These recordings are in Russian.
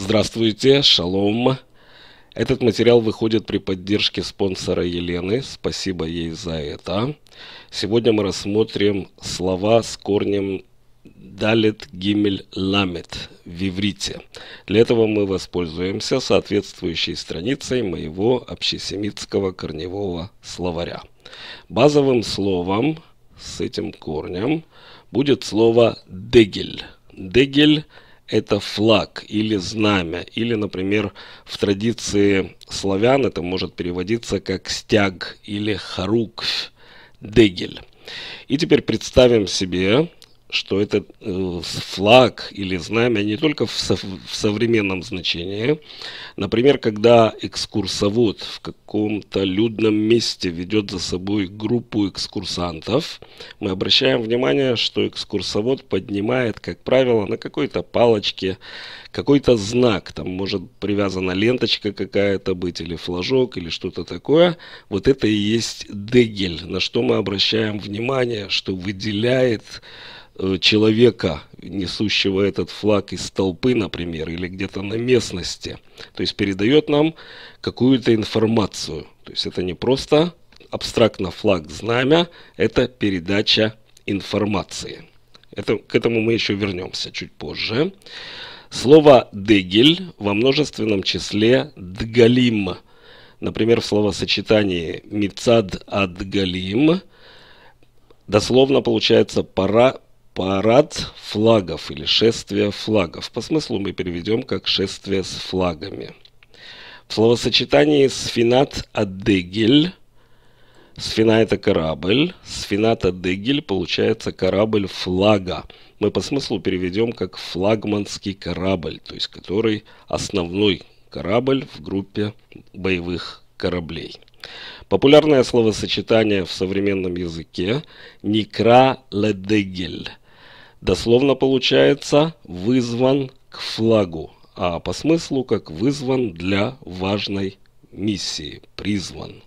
Здравствуйте, шалом. Этот материал выходит при поддержке спонсора Елены. Спасибо ей за это. Сегодня мы рассмотрим слова с корнем Далит Гимель Ламет в иврите. Для этого мы воспользуемся соответствующей страницей моего общесемитского корневого словаря. Базовым словом с этим корнем будет слово «дегель». «Дегель» это флаг или знамя, или, например, в традиции славян это может переводиться как стяг или харук дегель. И теперь представим себе, что этот э, флаг или знамя не только в, со, в современном значении. Например, когда экскурсовод в каком-то людном месте ведет за собой группу экскурсантов, мы обращаем внимание, что экскурсовод поднимает, как правило, на какой-то палочке какой-то знак. Там может привязана ленточка какая-то быть, или флажок, или что-то такое. Вот это и есть дегель, на что мы обращаем внимание, что выделяет Э, человека, несущего этот флаг из толпы, например, или где-то на местности. То есть передает нам какую-то информацию. То есть это не просто абстрактно флаг знамя, это передача информации. Это, к этому мы еще вернемся чуть позже. Слово «дегель» во множественном числе «дгалим». Например, в словосочетании «мицад адгалим» дословно получается пара парад флагов или шествие флагов. По смыслу мы переведем как шествие с флагами. В словосочетании «сфинат адегель» Сфина – это корабль. сфинат дегель получается корабль флага. Мы по смыслу переведем как флагманский корабль, то есть который основной корабль в группе боевых кораблей. Популярное словосочетание в современном языке некра «никра ледегель» Дословно получается «вызван к флагу», а по смыслу как «вызван для важной миссии», «призван».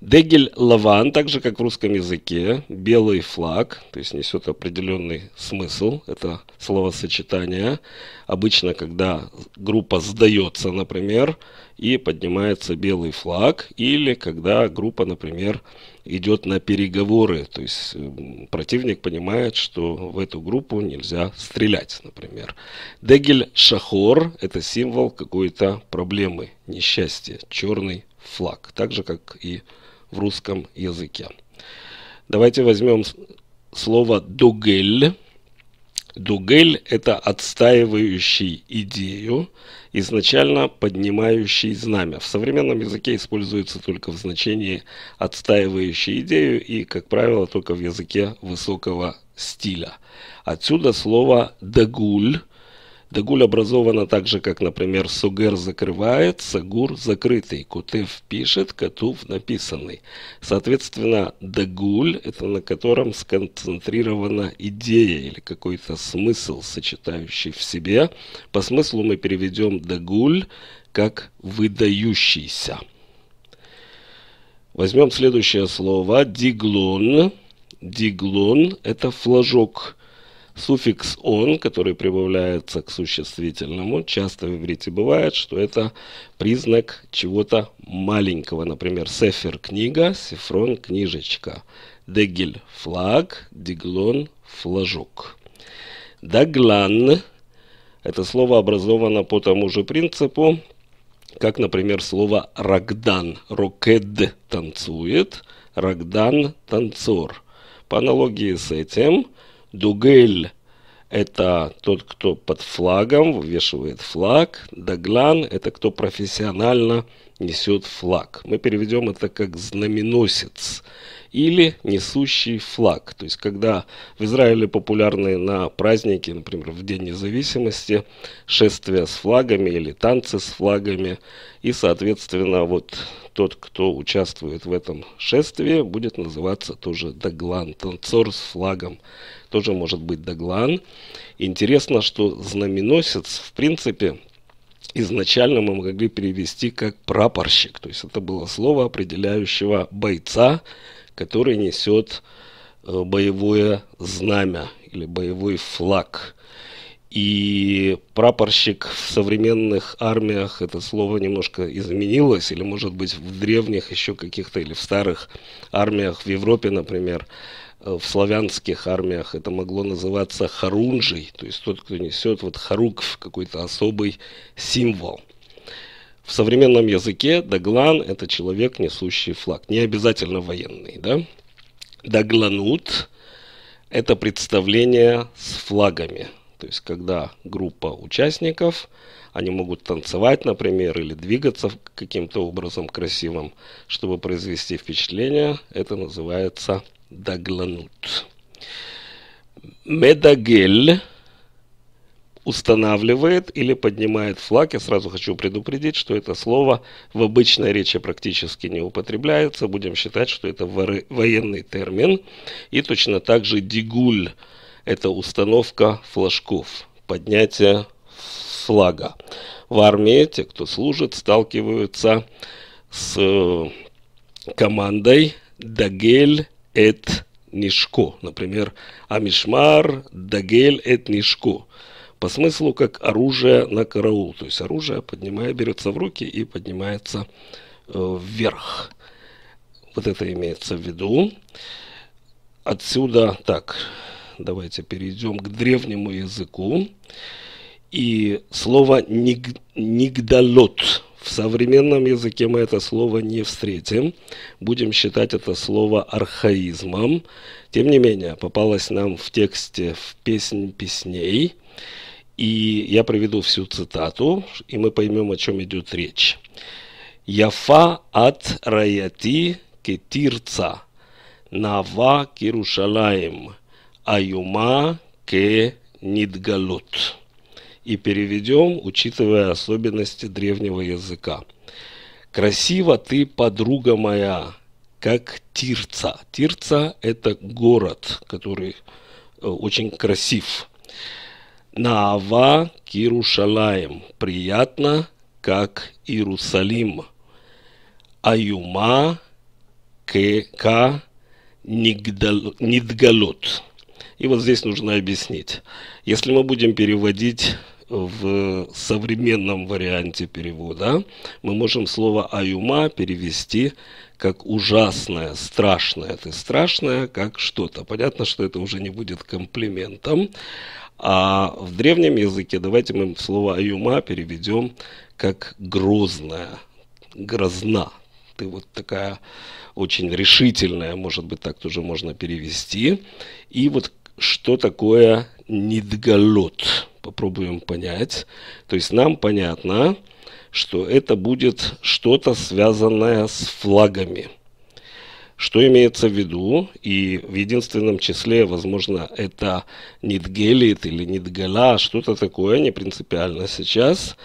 Дегель лаван, так же как в русском языке, белый флаг, то есть несет определенный смысл, это словосочетание. Обычно, когда группа сдается, например, и поднимается белый флаг, или когда группа, например, идет на переговоры, то есть противник понимает, что в эту группу нельзя стрелять, например. Дегель шахор – это символ какой-то проблемы, несчастья, черный флаг, так же как и в русском языке. Давайте возьмем слово «дугель». Дугель – это отстаивающий идею, изначально поднимающий знамя. В современном языке используется только в значении отстаивающий идею и, как правило, только в языке высокого стиля. Отсюда слово «дагуль» Дагуль образована так же, как, например, Сугер закрывает, Сагур закрытый, Кутев пишет, Катув написанный. Соответственно, Дагуль – это на котором сконцентрирована идея или какой-то смысл, сочетающий в себе. По смыслу мы переведем Дагуль как «выдающийся». Возьмем следующее слово «диглон». «Диглон» – это флажок – Суффикс «он», который прибавляется к существительному, часто в иврите бывает, что это признак чего-то маленького. Например, «сефер» – книга, сифрон книжечка, «дегель» – флаг, «диглон» – флажок. «Даглан» – это слово образовано по тому же принципу, как, например, слово «рагдан». «Рокед» танцует, «рагдан» – танцор. По аналогии с этим – Дугель – это тот, кто под флагом вешивает флаг. Даглан – это кто профессионально несет флаг. Мы переведем это как знаменосец или несущий флаг. То есть, когда в Израиле популярны на празднике, например, в День независимости, шествия с флагами или танцы с флагами, и, соответственно, вот тот, кто участвует в этом шествии, будет называться тоже Даглан, танцор с флагом тоже может быть Даглан. Интересно, что знаменосец, в принципе, изначально мы могли перевести как прапорщик. То есть это было слово определяющего бойца, который несет э, боевое знамя или боевой флаг. И прапорщик в современных армиях это слово немножко изменилось, или может быть в древних еще каких-то, или в старых армиях в Европе, например, Э, в славянских армиях это могло называться харунжей, то есть тот, кто несет вот харуков, какой-то особый символ. В современном языке даглан – это человек, несущий флаг, не обязательно военный. Да? Дагланут – это представление с флагами, то есть когда группа участников, они могут танцевать, например, или двигаться каким-то образом красивым, чтобы произвести впечатление, это называется догнанут. Медагель устанавливает или поднимает флаг. Я сразу хочу предупредить, что это слово в обычной речи практически не употребляется. Будем считать, что это военный термин. И точно так же дигуль – это установка флажков, поднятие флага. В армии те, кто служит, сталкиваются с э, командой Дагель эт нишко. Например, амишмар дагель эт нишко. По смыслу, как оружие на караул. То есть оружие поднимая, берется в руки и поднимается э, вверх. Вот это имеется в виду. Отсюда, так, давайте перейдем к древнему языку. И слово ниг, «нигдалот» В современном языке мы это слово не встретим. Будем считать это слово архаизмом. Тем не менее, попалось нам в тексте в «Песнь песней». И я приведу всю цитату, и мы поймем, о чем идет речь. «Яфа от раяти кетирца, нава кирушалаем, аюма ке нидгалут» и переведем, учитывая особенности древнего языка. «Красиво ты, подруга моя, как Тирца». Тирца – это город, который э, очень красив. «Наава Кирушалаем» – приятно, как Иерусалим. «Аюма Кека Нидгалот» И вот здесь нужно объяснить. Если мы будем переводить в современном варианте перевода, мы можем слово «аюма» перевести как «ужасное», «страшное». Ты страшное, как что-то. Понятно, что это уже не будет комплиментом. А в древнем языке давайте мы слово «аюма» переведем как «грозное», «грозна». Ты вот такая очень решительная, может быть, так тоже можно перевести. И вот что такое нидгалот. Попробуем понять. То есть нам понятно, что это будет что-то связанное с флагами. Что имеется в виду? И в единственном числе, возможно, это Нидгелит или Нидгала, что-то такое, не принципиально сейчас.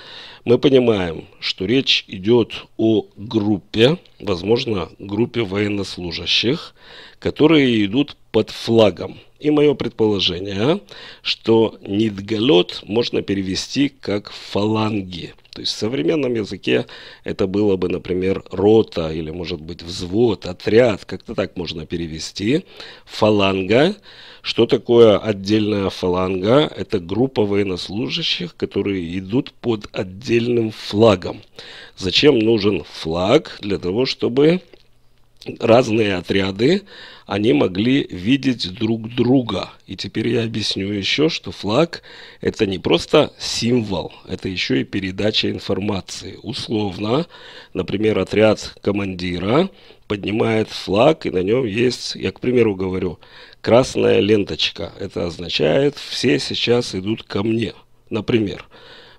Мы понимаем, что речь идет о группе, возможно, группе военнослужащих, которые идут под флагом и мое предположение, а, что нидгалот можно перевести как фаланги. То есть в современном языке это было бы, например, рота или, может быть, взвод, отряд, как-то так можно перевести. Фаланга. Что такое отдельная фаланга? Это группа военнослужащих, которые идут под отдельным флагом. Зачем нужен флаг? Для того, чтобы разные отряды, они могли видеть друг друга. И теперь я объясню еще, что флаг – это не просто символ, это еще и передача информации. Условно, например, отряд командира поднимает флаг, и на нем есть, я к примеру говорю, красная ленточка. Это означает, все сейчас идут ко мне. Например,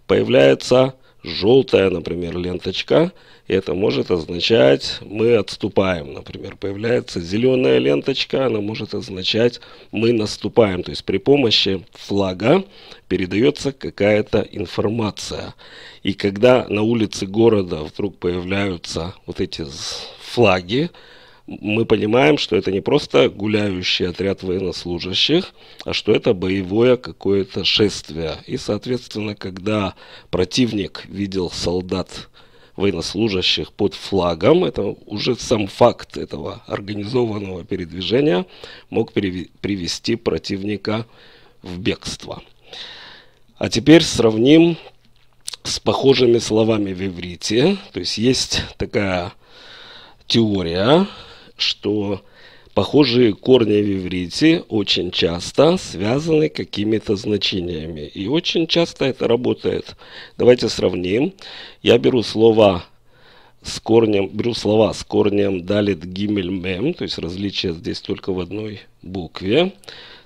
появляется желтая, например, ленточка, это может означать мы отступаем. Например, появляется зеленая ленточка, она может означать мы наступаем. То есть при помощи флага передается какая-то информация. И когда на улице города вдруг появляются вот эти флаги, мы понимаем, что это не просто гуляющий отряд военнослужащих, а что это боевое какое-то шествие. И, соответственно, когда противник видел солдат военнослужащих под флагом, это уже сам факт этого организованного передвижения мог привести противника в бегство. А теперь сравним с похожими словами в иврите. То есть есть такая теория, что похожие корни в иврите очень часто связаны какими-то значениями. И очень часто это работает. Давайте сравним. Я беру слова с корнем, беру слова с корнем далит гимель мем, то есть различие здесь только в одной букве.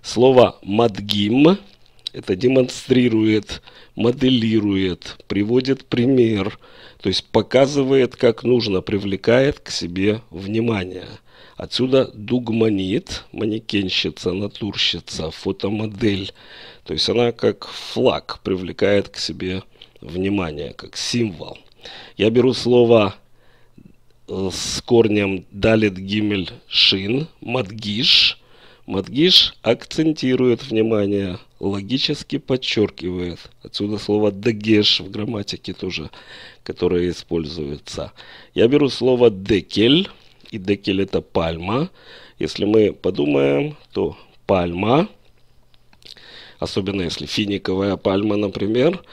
Слово мадгим – это демонстрирует, моделирует, приводит пример, то есть показывает, как нужно, привлекает к себе внимание. Отсюда дугманит, манекенщица, натурщица, фотомодель. То есть она как флаг привлекает к себе внимание, как символ. Я беру слово э, с корнем далит гимель шин, мадгиш – Мадгиш акцентирует внимание, логически подчеркивает. Отсюда слово «дегеш» в грамматике тоже, которое используется. Я беру слово «декель», и «декель» — это «пальма». Если мы подумаем, то «пальма», особенно если финиковая пальма, например,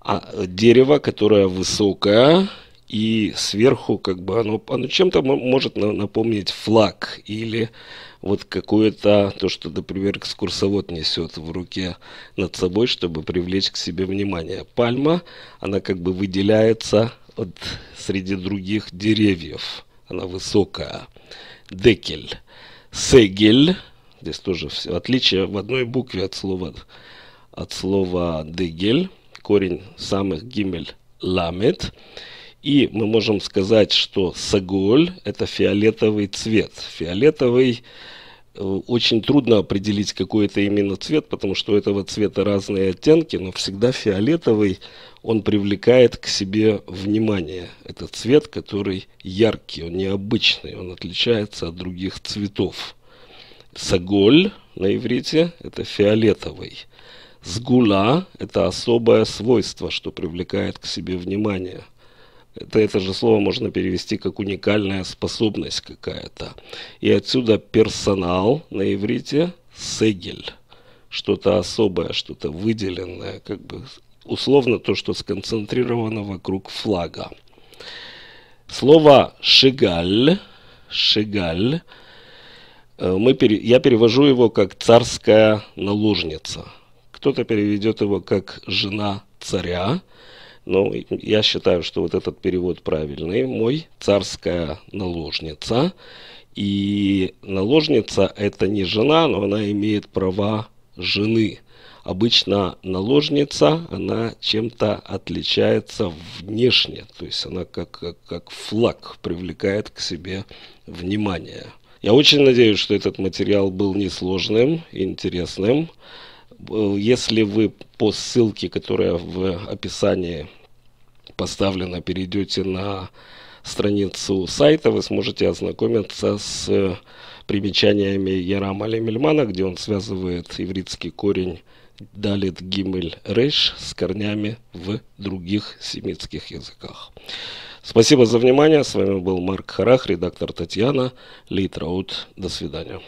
а дерево, которое высокое, и сверху как бы оно, оно чем-то может напомнить флаг или вот какое-то, то, что, например, экскурсовод несет в руке над собой, чтобы привлечь к себе внимание. Пальма, она как бы выделяется от, среди других деревьев. Она высокая. Декель. Сегель. Здесь тоже все отличие в одной букве от слова, от слова дегель. Корень самых гимель ламет. И мы можем сказать, что саголь – это фиолетовый цвет. Фиолетовый э, очень трудно определить какой то именно цвет, потому что у этого цвета разные оттенки, но всегда фиолетовый, он привлекает к себе внимание. Это цвет, который яркий, он необычный, он отличается от других цветов. Саголь на иврите – это фиолетовый. Сгула – это особое свойство, что привлекает к себе внимание – это, это же слово можно перевести как уникальная способность какая-то. И отсюда персонал на иврите сегель. Что-то особое, что-то выделенное, как бы условно то, что сконцентрировано вокруг флага. Слово «шигаль», «шигаль» э, мы пере, я перевожу его как «царская наложница». Кто-то переведет его как «жена царя», ну, я считаю, что вот этот перевод правильный. Мой царская наложница. И наложница это не жена, но она имеет права жены. Обычно наложница, она чем-то отличается внешне, то есть она как, как, как флаг привлекает к себе внимание. Я очень надеюсь, что этот материал был несложным, интересным. Э, если вы по ссылке, которая в описании поставлено, перейдете на страницу сайта, вы сможете ознакомиться с э, примечаниями Ярама Лемельмана, где он связывает ивритский корень далит гимель рейш с корнями в других семитских языках. Спасибо за внимание. С вами был Марк Харах, редактор Татьяна Лейтраут. До свидания.